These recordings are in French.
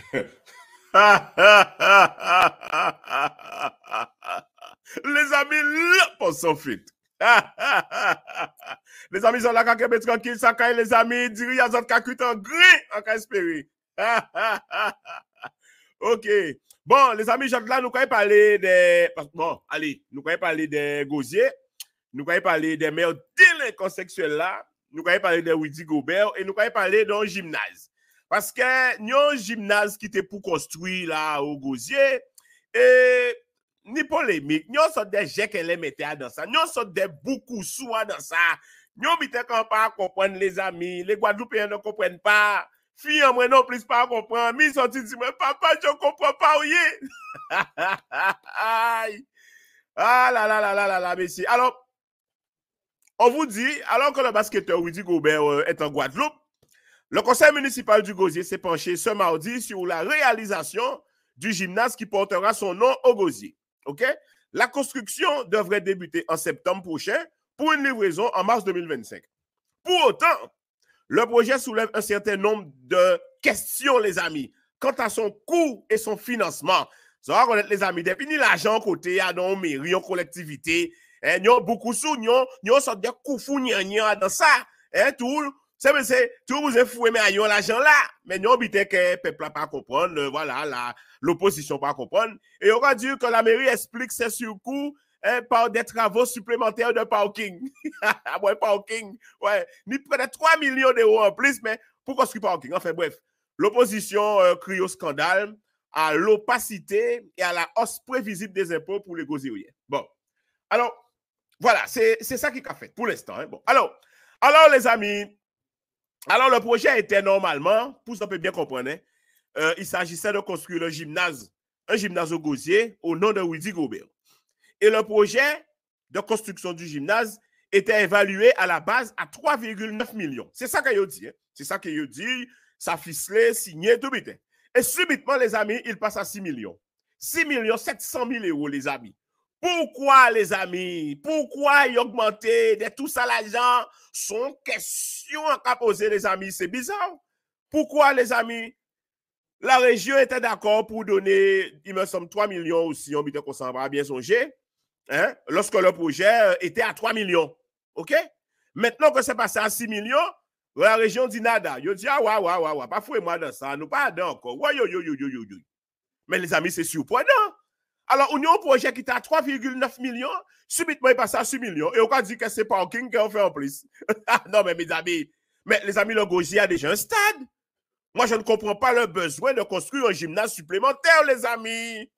Les amis, là, pour son fit. les amis, sont là, quand sont tranquilles, ça, les amis, diri, ils ont kakut en gris, en cas espéré. ok. Bon, les amis, je là, nous allons parler des, bon, allez, nous allons parler des gosiers, nous pouvons parler des meilleurs délinquants sexuels là, nous allons parler de Woody Gobert, et nous pouvons parler d'un gymnase. Parce que un gymnase qui était pour construire là au Gosier et ni polemik, nyon sot de jekele les a ça ça. sont de beaucoup, sou dans ça. nyon biten kan pas comprendre les amis. Les Guadeloupéens ne comprennent pas. fi plus mwen non plus pa kompren, mi sorti dit di papa, je ne pas pas. ye. ah là là là là là là, Alors, on vous dit, alors que le basketteur Rudy Gobert euh, est en Guadeloupe, le conseil municipal du Gosier s'est penché ce mardi sur la réalisation du gymnase qui portera son nom au Gosier. OK? La construction devrait débuter en septembre prochain pour une livraison en mars 2025. Pour autant, le projet soulève un certain nombre de questions, les amis, quant à son coût et son financement. Ça va connaître, les amis, depuis l'argent côté, à ah mairies, mairie, collectivités, collectivité, ont hein, beaucoup sous, nous, ont sorti de coufou, dans ça, eh, tout, ça vous, vous tout vous mais fou mais a l'argent là mais nous men que peuple peuple pas pas compris. voilà, pas pas comprendre. Et on va dire que la mairie explique ses surcoûts hein, par des travaux supplémentaires de parking. ouais, parking, ouais. Ni près de 3 millions d'euros en plus, mais pour construire parking. Enfin bref, l'opposition euh, crie au scandale, à l'opacité et à la hausse prévisible des impôts pour les goziriens. Bon, alors, voilà, c'est ça qui a fait pour l'instant. Hein. Bon, alors, alors les amis, alors, le projet était normalement, pour ça peut bien comprendre, euh, il s'agissait de construire un gymnase, un gymnase au gosier au nom de Woody Gobert. Et le projet de construction du gymnase était évalué à la base à 3,9 millions. C'est ça qu'il dit. Hein. C'est ça qu'il dit. Ça ficelait, signé, tout bête. Et subitement, les amis, il passe à 6 millions. 6 millions 700 000 euros, les amis. Pourquoi, les amis? Pourquoi y augmenter de tout ça l'argent? Son question à poser, les amis. C'est bizarre. Pourquoi, les amis? La région était d'accord pour donner, il me semble, 3 millions aussi, on qu'on s'en va bien songer, hein? lorsque le projet euh, était à 3 millions. OK? Maintenant que c'est passé à 6 millions, la région dit nada. Yo dit, ah, ouais, ouais, ouais, ouais, pas fouet moi dans ça, nous pas encore. Ouais, yo, yo, yo, yo, yo, yo. Mais les amis, c'est surprenant. Alors, on a un projet qui est à 3,9 millions, subitement, il passe à 6 millions. Et on a dit que c'est parking qu'on fait en plus. non, mais mes amis, mais les amis, le a déjà un stade. Moi, je ne comprends pas le besoin de construire un gymnase supplémentaire, les amis.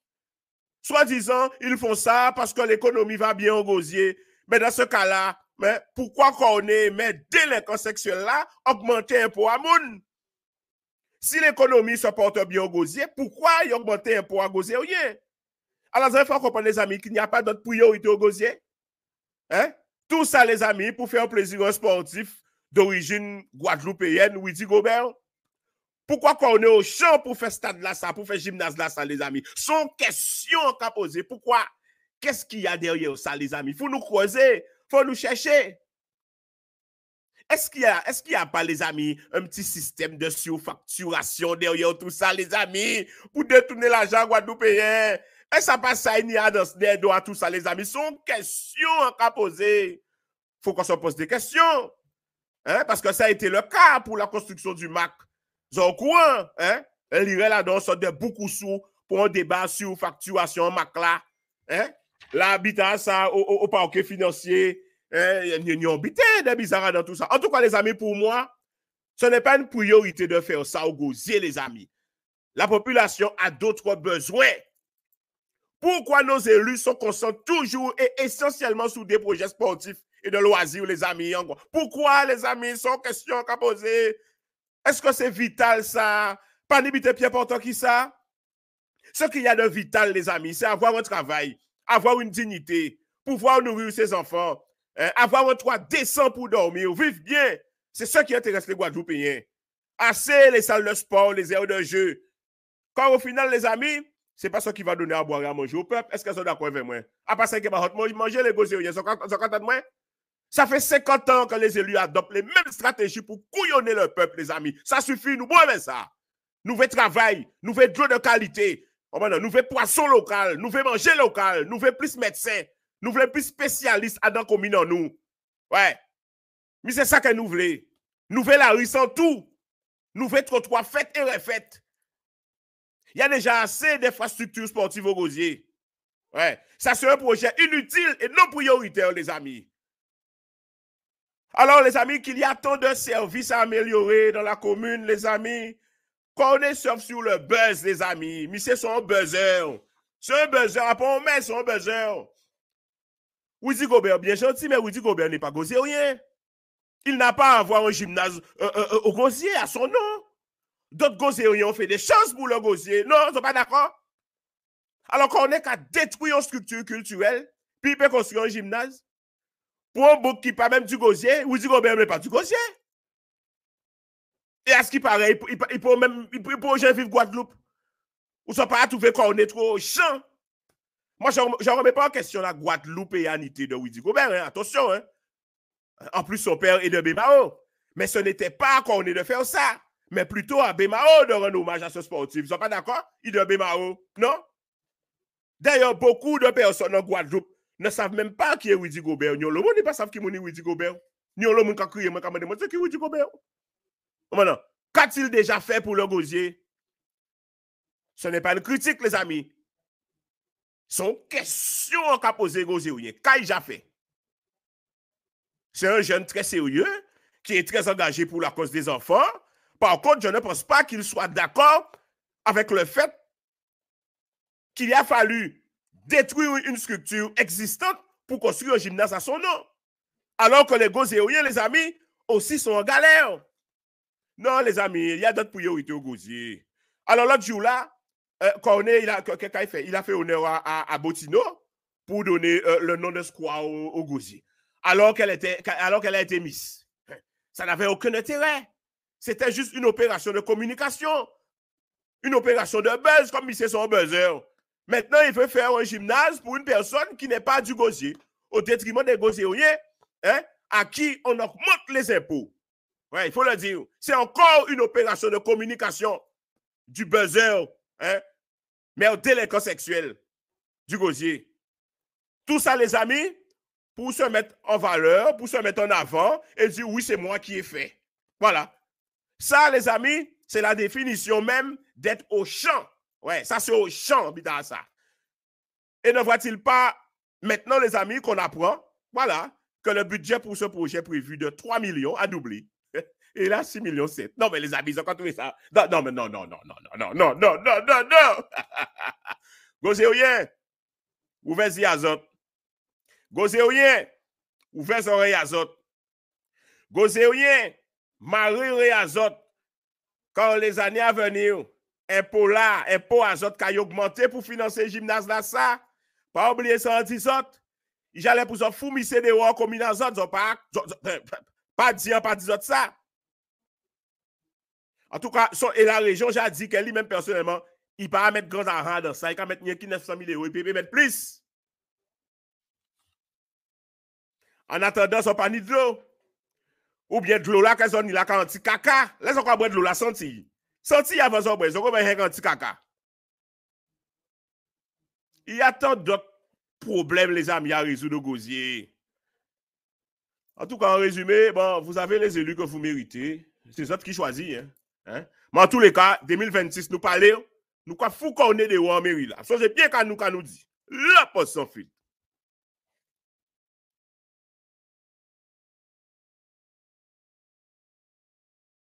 soi disant, ils font ça parce que l'économie va bien au gosier. Mais dans ce cas-là, mais pourquoi qu'on est, mais dès sexuels là, augmenter un à moun? Si l'économie se porte bien au gosier, pourquoi y augmenter un pot à gosier? Alors, il faut comprendre, les amis, qu'il n'y a pas d'autre priorité au gosier. Hein? Tout ça, les amis, pour faire plaisir sportif d'origine guadeloupéenne, Widi Gobert. Pourquoi qu'on est au champ pour faire stade là, ça, pour faire gymnase là, ça, les amis? Son question qu'à poser, Pourquoi? Qu'est-ce qu'il y a derrière ça, les amis? Faut nous croiser, faut nous chercher. Est-ce qu'il n'y a, pas, les amis, un petit système de surfacturation derrière tout ça, les amis, pour détourner l'argent guadeloupéen? Est-ce qu'il ça, a dans ce tout ça, les amis? Sont questions à poser. faut qu'on se pose des questions. Hein? Parce que ça a été le cas pour la construction du MAC. Ils ont courant. Hein? là-dedans, sort de beaucoup sous pour un débat sur facturation MAC là. Hein? ça, au, au parquet financier une eh, y a des bizarres dans tout ça. En tout cas, les amis, pour moi, ce n'est pas une priorité de faire ça au gosier, les amis. La population a d'autres besoins. Pourquoi nos élus sont concentrent toujours et essentiellement sur des projets sportifs et de loisirs, les amis? Pourquoi, les amis, sont question, qu'à poser? Est-ce que c'est vital ça? Pas limiter pied portant qui ça? Ce qu'il y a de vital, les amis, c'est avoir un travail, avoir une dignité, pouvoir nourrir ses enfants, eh, avoir un toit décent pour dormir, vivre bien. C'est ce qui intéresse les Guadeloupéens. Assez les salles de sport, les aires de jeu. Quand au final, les amis, c'est pas ça qui va donner à boire et à manger au peuple. Est-ce qu'ils sont d'accord avec moi? À ça, manger les Ça fait 50 ans que les élus adoptent les mêmes stratégies pour couillonner le peuple, les amis. Ça suffit, nous boivons ça. Nouveau travail, nouveau jeu de qualité, oh, nous poisson local, nous manger local, nous plus médecin. Nous voulons plus spécialistes à dans commune en nous. Ouais. Mais c'est ça que nous voulons. Nous voulons la rue sans tout. Nous voulons trois fêtes et refaites. Il y a déjà assez d'infrastructures sportives au Gosier. Ouais. Ça, c'est un projet inutile et non prioritaire, les amis. Alors, les amis, qu'il y a tant de services à améliorer dans la commune, les amis. Qu'on est sur le buzz, les amis. Mais c'est son buzzer. C'est un buzzer. Après, on met son buzzer. Rudy Gobert bien gentil, mais Rudy Gobert n'est pas gosier Il n'a pas à avoir un gymnase euh, euh, euh, au gosier à son nom. D'autres gosiers ont fait des chances pour le gosier. Non, ils sont pas d'accord. Alors qu'on est qu'à détruire une structure culturelle, puis il peut construire un gymnase. Pour un bouc qui pas même du gosier, Rudy Gobert n'est pas du gosier. Et à ce qui paraît, il peut même, il peut vivre Guadeloupe. Ou ne pas trouver on est trop champ moi, je ne remets pas en question la Guadeloupéanité de Widi Gobert. Hein, attention. Hein. En plus, son père est de Bémao. Mais ce n'était pas qu'on est de faire ça. Mais plutôt à Bémao de rendre hommage à ce sportif. Vous sont pas d'accord? Il est de Bémao. Non? D'ailleurs, beaucoup de personnes en Guadeloupe ne savent même pas qui est Widi Gobert. Ils ne pas savent qui est Widi Gobert. Ils ne savent pas qui est Widi Gobert. Maintenant, qu'a-t-il déjà fait pour le gosier? Ce n'est pas une critique, les amis. Son question qu'a posé Roséouyen, qu'a fait. C'est un jeune très sérieux qui est très engagé pour la cause des enfants. Par contre, je ne pense pas qu'il soit d'accord avec le fait qu'il a fallu détruire une structure existante pour construire un gymnase à son nom. Alors que les Gozéoïens, les amis, aussi sont en galère. Non, les amis, il y a d'autres priorités au Gosier. Alors l'autre jour là, euh, il a, fait, il a fait honneur à, pour donner euh, le nom de Squaw au, au alors qu'elle était, alors qu'elle a été mise. Hein, ça n'avait aucun intérêt. C'était juste une opération de communication, une opération de buzz, comme il sait son buzzer. Maintenant, il veut faire un gymnase pour une personne qui n'est pas du Gosier, au détriment des Gosieriens, hein, à qui on augmente les impôts. il faut le dire. C'est encore une opération de communication du buzzer, hein, mais au délégué sexuel du gosier. Tout ça, les amis, pour se mettre en valeur, pour se mettre en avant et dire oui, c'est moi qui ai fait. Voilà. Ça, les amis, c'est la définition même d'être au champ. Ouais, ça, c'est au champ, ça. Et ne voit-il pas maintenant, les amis, qu'on apprend, voilà, que le budget pour ce projet prévu de 3 millions a doublé et là, 6 millions 7. Non, mais les amis, ils ont trouvé ça. Non, non, mais non, non, non, non, non, non, non, non, non, non. Goséoyen, ouvrez-y à ou son azote. oreille à zot. yen. marie à Quand les années à venir, impôt là, impôt pour azote qui a augmenté pour financer le gymnase là, ça. Pas oublier ça en 10 J'allais pour ça des rois comme une azote. pas, pas dire, pas dire ça. En tout cas, et la région, j'ai dit qu'elle lui-même personnellement, il pas mettre grand argent dans ça. Il peut mettre 900 000 euros, il peut mettre plus. En attendant, son pas ni de l'eau. Ou bien de l'eau là, qu'elle son ni la quand caca. Laisse encore boire de l'eau là, senti. Senti avant son boire, son comment un caca. Il y a tant d'autres problèmes, les amis, à résoudre au gosier. En tout cas, en résumé, bon, vous avez les élus que vous méritez. C'est les autres qui choisissent. Hein. Hein? Mais en tous les cas, 2026, nous parlons, nous quoi fou qu'on est de en mairie là. c'est bien quand nous, qu'on nous dit. La poste sans filtre.